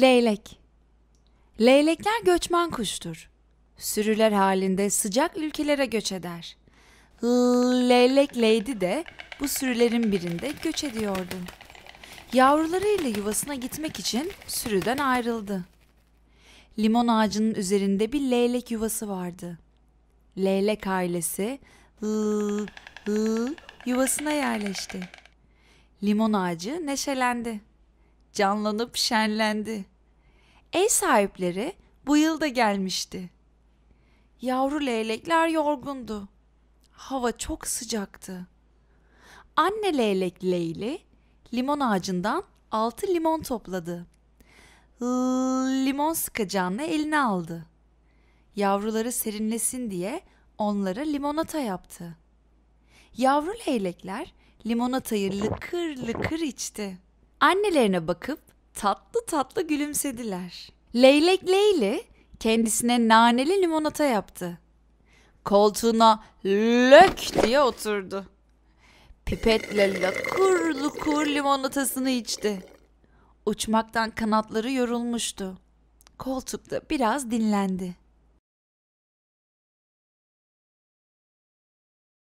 Leylek Leylekler göçmen kuştur. Sürüler halinde sıcak ülkelere göç eder. Leylek Lady de bu sürülerin birinde göç ediyordu. Yavrularıyla yuvasına gitmek için sürüden ayrıldı. Limon ağacının üzerinde bir leylek yuvası vardı. Leylek ailesi yuvasına yerleşti. Limon ağacı neşelendi canlanıp şenlendi. Ev sahipleri bu yıl da gelmişti. Yavru leylekler yorgundu. Hava çok sıcaktı. Anne leylek Leyli limon ağacından altı limon topladı. Limon sıkacağını eline aldı. Yavruları serinlesin diye onlara limonata yaptı. Yavru leylekler limonatayı lıkır lıkır içti. Annelerine bakıp tatlı tatlı gülümsediler. Leylek Leyli kendisine naneli limonata yaptı. Koltuğuna lök diye oturdu. Pipetle lakur lukur limonatasını içti. Uçmaktan kanatları yorulmuştu. Koltukta biraz dinlendi.